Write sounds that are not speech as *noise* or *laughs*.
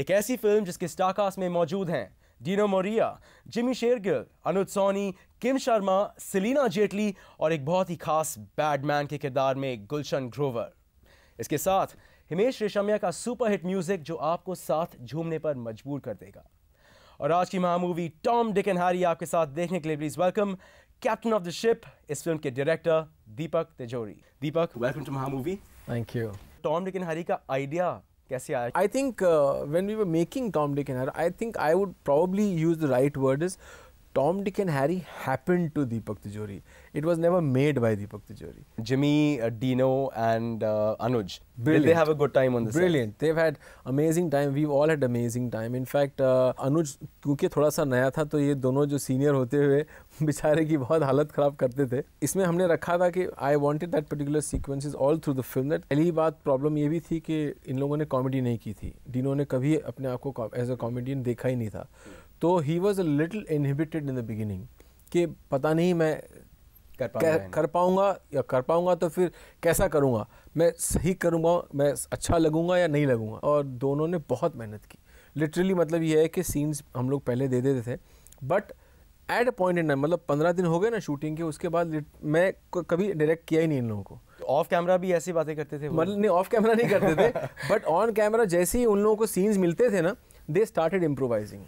एक ऐसी फिल्म जिसके स्टारकास्ट में मौजूद हैं डीनो मोरिया जिमी शेरगिल अनुज सोनी किम शर्मा सिलीना जेटली और एक बहुत ही खास बैडमैन के किरदार में गुलशन ग्रोवर इसके साथ हिमेश रेशमिया का सुपरहिट म्यूजिक जो आपको साथ झूमने पर मजबूर कर देगा और आज की Mahamovie Tom Dick and Harry आपके साथ देखने के लिए please welcome captain of the ship इस फिल्म के director Deepak Tijori Deepak welcome to Mahamovie thank you Tom Dick and Harry का आइडिया कैसे आया I think when we were making comedy किनारा I think I would probably use the right word is Tom Dick and Harry happen to Deepak Tijori it was never made by Deepak Tijori Jimmy Dino and Anuj good time on brilliant देव had amazing time we all had amazing time in fact Anuj क्योंकि थोड़ा सा नया था तो ये दोनों जो सीनियर होते हुए *laughs* बेचारे की बहुत हालत खराब करते थे इसमें हमने रखा था कि I wanted that particular sequence is all through the film that पहली बात प्रॉब्लम ये भी थी कि इन लोगों ने कॉमेडी नहीं की थी डीनो ने कभी अपने आप को एज अ कॉमेडियन देखा ही नहीं था तो ही was a little inhibited in the beginning कि पता नहीं मैं कर पाऊंगा कर पाऊंगा या कर पाऊंगा तो फिर कैसा करूंगा मैं सही करूंगा मैं अच्छा लगूंगा या नहीं लगूंगा और दोनों ने बहुत मेहनत की लिटरली मतलब ये है कि सीन्स हम लोग पहले दे देते थे but at a point in मतलब पंद्रह दिन हो गए ना शूटिंग के उसके बाद मैं कभी डायरेक्ट किया ही नहीं इन लोगों को ऑफ तो कैमरा भी ऐसी बातें करते थे मतलब नहीं ऑफ कैमरा नहीं करते थे बट ऑन कैमरा जैसे ही उन लोगों को सीन्स मिलते थे ना दे स्टार्टेड इम्प्रोवाइजिंग